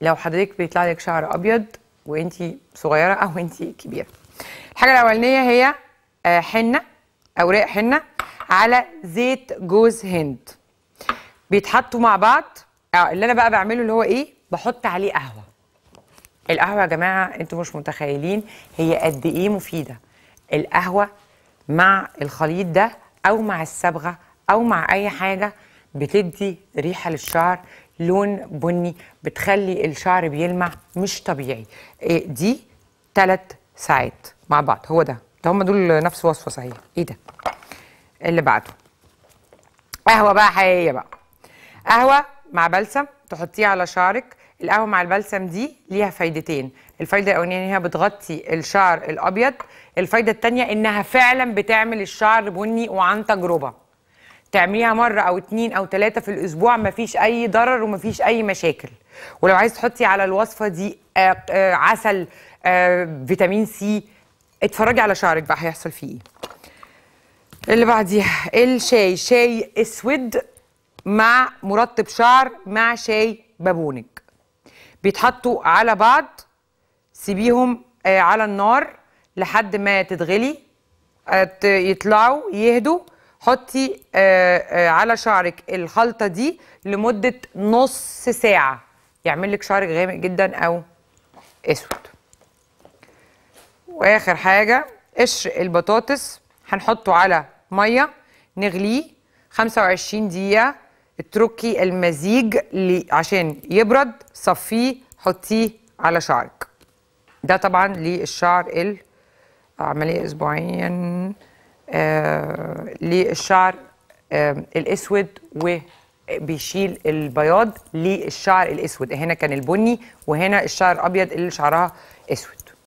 لو حضرتك بيطلع لك شعر ابيض وانت صغيره او انت كبيره الحاجه الاولانيه هي آه، حنه اوراق حنه على زيت جوز هند بيتحطوا مع بعض اه اللي انا بقى بعمله اللي هو ايه بحط عليه قهوه القهوه يا جماعه انتوا مش متخيلين هي قد ايه مفيده القهوه مع الخليط ده او مع الصبغه او مع اي حاجه بتدي ريحه للشعر لون بني بتخلي الشعر بيلمع مش طبيعي إيه، دي ثلاث ساعات مع بعض هو ده ده هم دول نفس وصفه صحيح ايه ده اللي بعده قهوه بقى حقيقيه بقى قهوه مع بلسم تحطيه على شعرك القهوه مع البلسم دي ليها فايدتين الفايده الاولانيه ان هي بتغطي الشعر الابيض الفايده الثانيه انها فعلا بتعمل الشعر بني وعن تجربه تعمليها مره او اتنين او تلاته في الاسبوع مفيش اي ضرر ومفيش اي مشاكل ولو عايز تحطي على الوصفه دي آه، آه، عسل آه، فيتامين سي اتفرجي على شعرك بقى هيحصل فيه ايه اللي بعديها الشاي شاي اسود مع مرطب شعر مع شاي بابونج بيتحطوا على بعض سيبيهم على النار لحد ما تتغلي يطلعوا يهدوا حطي آه، آه، على شعرك الخلطه دي لمده نص ساعه يعمل لك شعرك غامق جدا او اسود واخر حاجه قشر البطاطس هنحطه على ميه نغليه 25 دقيقه اتركي المزيج عشان يبرد صفيه حطيه على شعرك ده طبعا للشعر العمليه اسبوعيا آه، للشعر آه، الاسود وبيشيل البياض للشعر الاسود هنا كان البني وهنا الشعر الابيض اللي شعرها اسود